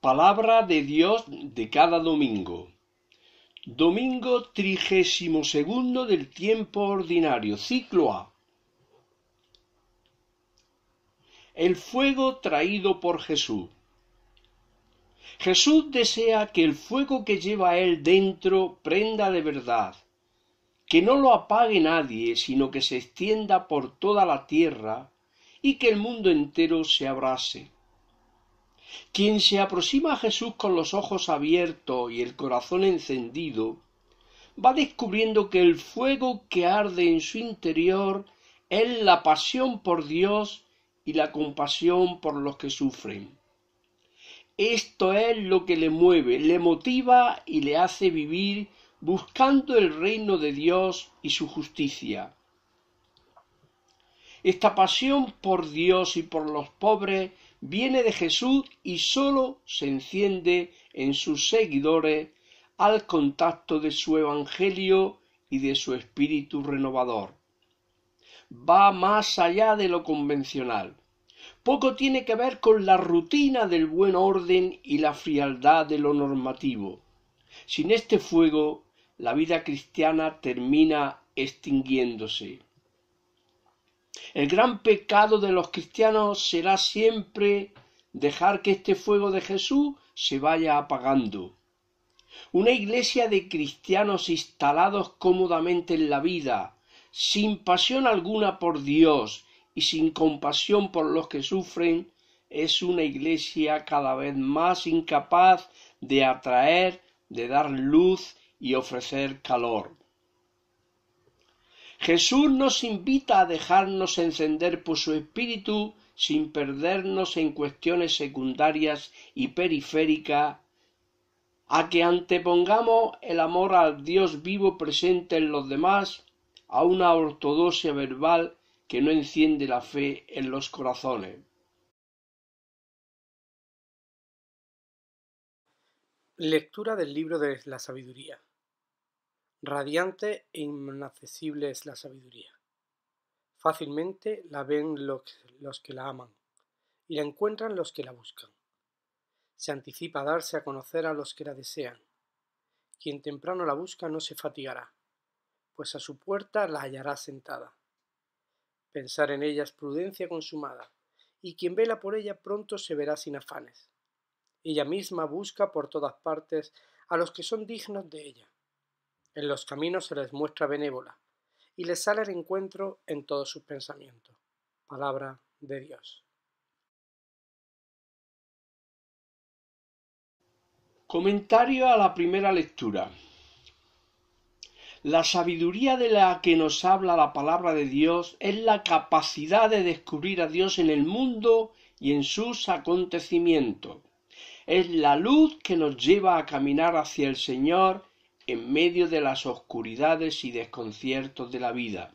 Palabra de Dios de cada domingo. Domingo trigésimo segundo del tiempo ordinario, ciclo A. El fuego traído por Jesús. Jesús desea que el fuego que lleva él dentro prenda de verdad, que no lo apague nadie, sino que se extienda por toda la tierra y que el mundo entero se abrase. Quien se aproxima a Jesús con los ojos abiertos y el corazón encendido, va descubriendo que el fuego que arde en su interior es la pasión por Dios y la compasión por los que sufren. Esto es lo que le mueve, le motiva y le hace vivir buscando el reino de Dios y su justicia. Esta pasión por Dios y por los pobres viene de Jesús y sólo se enciende en sus seguidores al contacto de su Evangelio y de su espíritu renovador. Va más allá de lo convencional. Poco tiene que ver con la rutina del buen orden y la frialdad de lo normativo. Sin este fuego, la vida cristiana termina extinguiéndose. El gran pecado de los cristianos será siempre dejar que este fuego de Jesús se vaya apagando. Una iglesia de cristianos instalados cómodamente en la vida, sin pasión alguna por Dios y sin compasión por los que sufren, es una iglesia cada vez más incapaz de atraer, de dar luz y ofrecer calor. Jesús nos invita a dejarnos encender por su espíritu sin perdernos en cuestiones secundarias y periféricas, a que antepongamos el amor al Dios vivo presente en los demás a una ortodoxia verbal que no enciende la fe en los corazones. Lectura del libro de la sabiduría. Radiante e inaccesible es la sabiduría. Fácilmente la ven los, que la aman y la encuentran los que la buscan. Se anticipa a darse a conocer a los que la desean. Quien temprano la busca no se fatigará, pues a su puerta la hallará sentada. Pensar en ella es prudencia consumada, y quien vela por ella pronto se verá sin afanes. Ella misma busca por todas partes a los que son dignos de ella en los caminos se les muestra benévola y les sale el encuentro en todos sus pensamientos. Palabra de Dios. Comentario a la primera lectura. La sabiduría de la que nos habla la palabra de Dios es la capacidad de descubrir a Dios en el mundo y en sus acontecimientos. Es la luz que nos lleva a caminar hacia el Señor en medio de las oscuridades y desconciertos de la vida.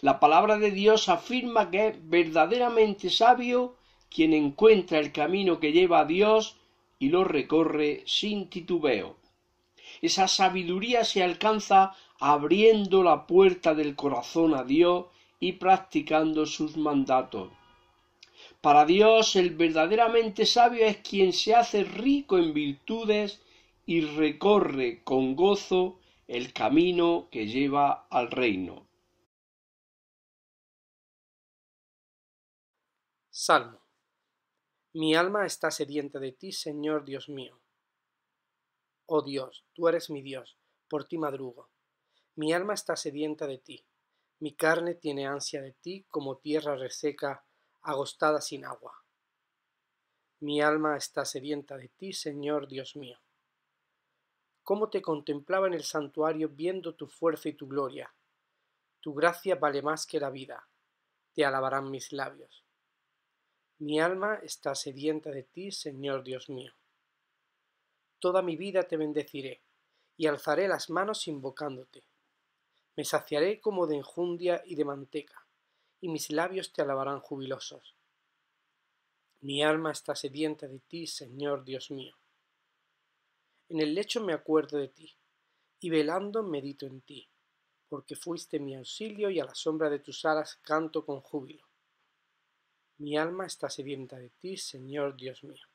La palabra de Dios afirma que es verdaderamente sabio quien encuentra el camino que lleva a Dios y lo recorre sin titubeo. Esa sabiduría se alcanza abriendo la puerta del corazón a Dios y practicando sus mandatos. Para Dios el verdaderamente sabio es quien se hace rico en virtudes y recorre con gozo el camino que lleva al reino. Salmo. Mi alma está sedienta de ti, Señor Dios mío. Oh Dios, tú eres mi Dios, por ti madrugo. Mi alma está sedienta de ti. Mi carne tiene ansia de ti como tierra reseca, agostada sin agua. Mi alma está sedienta de ti, Señor Dios mío cómo te contemplaba en el santuario viendo tu fuerza y tu gloria. Tu gracia vale más que la vida, te alabarán mis labios. Mi alma está sedienta de ti, Señor Dios mío. Toda mi vida te bendeciré, y alzaré las manos invocándote. Me saciaré como de enjundia y de manteca, y mis labios te alabarán jubilosos. Mi alma está sedienta de ti, Señor Dios mío. En el lecho me acuerdo de ti, y velando medito en ti, porque fuiste mi auxilio y a la sombra de tus alas canto con júbilo. Mi alma está sedienta de ti, Señor Dios mío.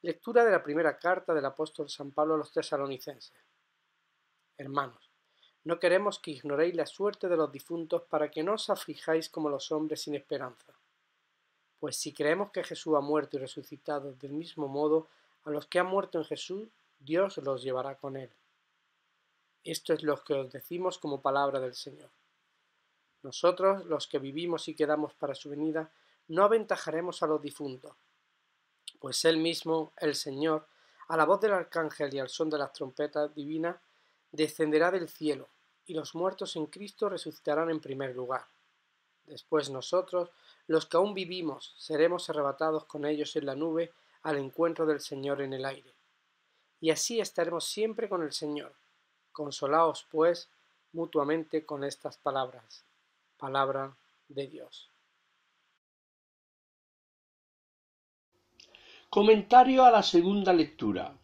Lectura de la primera carta del apóstol San Pablo a los tesalonicenses. Hermanos, no queremos que ignoréis la suerte de los difuntos para que no os aflijáis como los hombres sin esperanza pues si creemos que Jesús ha muerto y resucitado del mismo modo, a los que han muerto en Jesús, Dios los llevará con él. Esto es lo que os decimos como palabra del Señor. Nosotros, los que vivimos y quedamos para su venida, no aventajaremos a los difuntos, pues Él mismo, el Señor, a la voz del arcángel y al son de las trompetas divinas, descenderá del cielo, y los muertos en Cristo resucitarán en primer lugar. Después nosotros, los que aún vivimos, seremos arrebatados con ellos en la nube al encuentro del Señor en el aire. Y así estaremos siempre con el Señor. Consolaos, pues, mutuamente con estas palabras. Palabra de Dios. Comentario a la segunda lectura.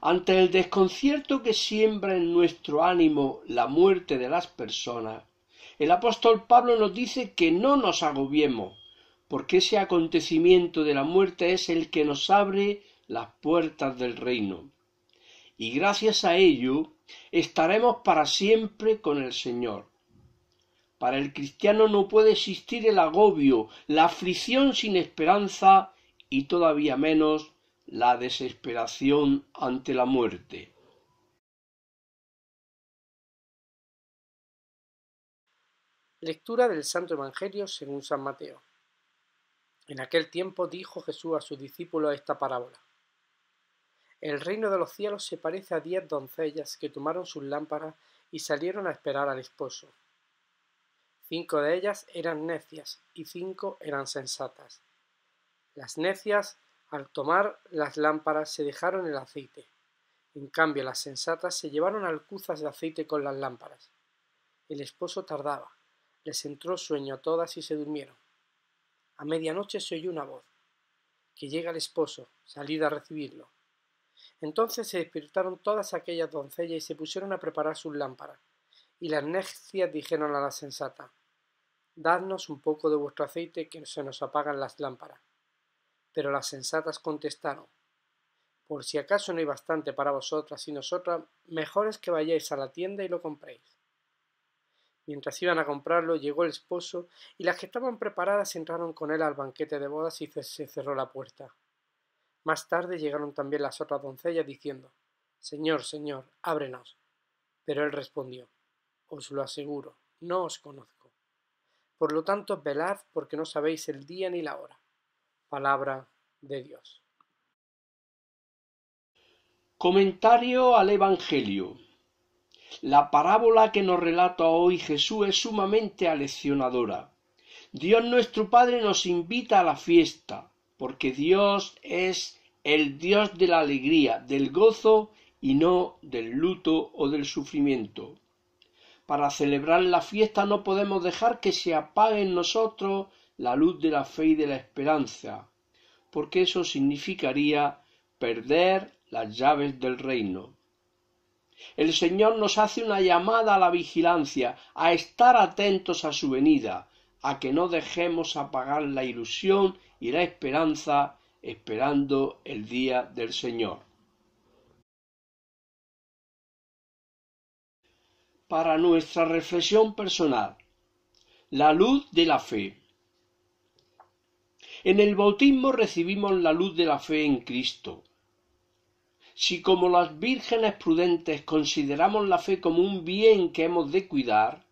Ante el desconcierto que siembra en nuestro ánimo la muerte de las personas, el apóstol Pablo nos dice que no nos agobiemos, porque ese acontecimiento de la muerte es el que nos abre las puertas del reino. Y gracias a ello estaremos para siempre con el Señor. Para el cristiano no puede existir el agobio, la aflicción sin esperanza y todavía menos la desesperación ante la muerte. Lectura del Santo Evangelio según San Mateo. En aquel tiempo dijo Jesús a sus discípulos esta parábola. El reino de los cielos se parece a diez doncellas que tomaron sus lámparas y salieron a esperar al esposo. Cinco de ellas eran necias y cinco eran sensatas. Las necias, al tomar las lámparas, se dejaron el aceite. En cambio, las sensatas se llevaron alcuzas de aceite con las lámparas. El esposo tardaba. Les entró sueño a todas y se durmieron. A medianoche se oyó una voz, que llega el esposo, salida a recibirlo. Entonces se despertaron todas aquellas doncellas y se pusieron a preparar sus lámparas. Y las necias dijeron a la sensata, Dadnos un poco de vuestro aceite que se nos apagan las lámparas. Pero las sensatas contestaron, Por si acaso no hay bastante para vosotras y nosotras, mejor es que vayáis a la tienda y lo compréis. Mientras iban a comprarlo, llegó el esposo y las que estaban preparadas entraron con él al banquete de bodas y se cerró la puerta. Más tarde llegaron también las otras doncellas diciendo Señor, señor, ábrenos. Pero él respondió Os lo aseguro, no os conozco. Por lo tanto, velad porque no sabéis el día ni la hora. Palabra de Dios. Comentario al Evangelio. La parábola que nos relata hoy Jesús es sumamente aleccionadora. Dios nuestro Padre nos invita a la fiesta, porque Dios es el Dios de la alegría, del gozo y no del luto o del sufrimiento. Para celebrar la fiesta no podemos dejar que se apague en nosotros la luz de la fe y de la esperanza, porque eso significaría perder las llaves del reino. El Señor nos hace una llamada a la vigilancia, a estar atentos a su venida, a que no dejemos apagar la ilusión y la esperanza esperando el día del Señor. Para nuestra reflexión personal, la luz de la fe. En el bautismo recibimos la luz de la fe en Cristo, si como las vírgenes prudentes consideramos la fe como un bien que hemos de cuidar,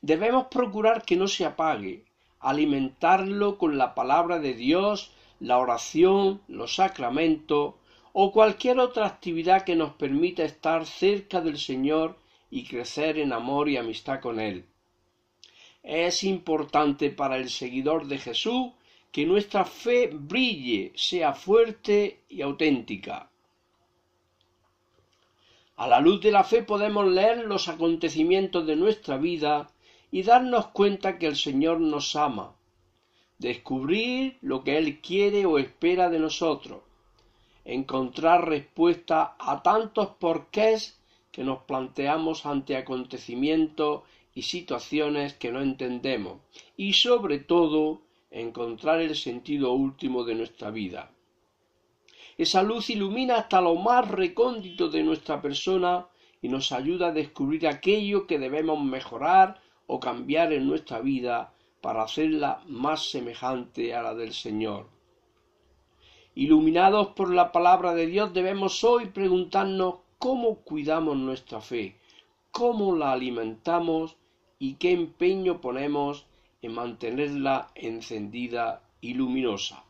debemos procurar que no se apague, alimentarlo con la palabra de Dios, la oración, los sacramentos o cualquier otra actividad que nos permita estar cerca del Señor y crecer en amor y amistad con Él. Es importante para el seguidor de Jesús que nuestra fe brille, sea fuerte y auténtica. A la luz de la fe podemos leer los acontecimientos de nuestra vida y darnos cuenta que el Señor nos ama, descubrir lo que Él quiere o espera de nosotros, encontrar respuesta a tantos porqués que nos planteamos ante acontecimientos y situaciones que no entendemos y sobre todo encontrar el sentido último de nuestra vida. Esa luz ilumina hasta lo más recóndito de nuestra persona y nos ayuda a descubrir aquello que debemos mejorar o cambiar en nuestra vida para hacerla más semejante a la del Señor. Iluminados por la palabra de Dios debemos hoy preguntarnos cómo cuidamos nuestra fe, cómo la alimentamos y qué empeño ponemos en mantenerla encendida y luminosa.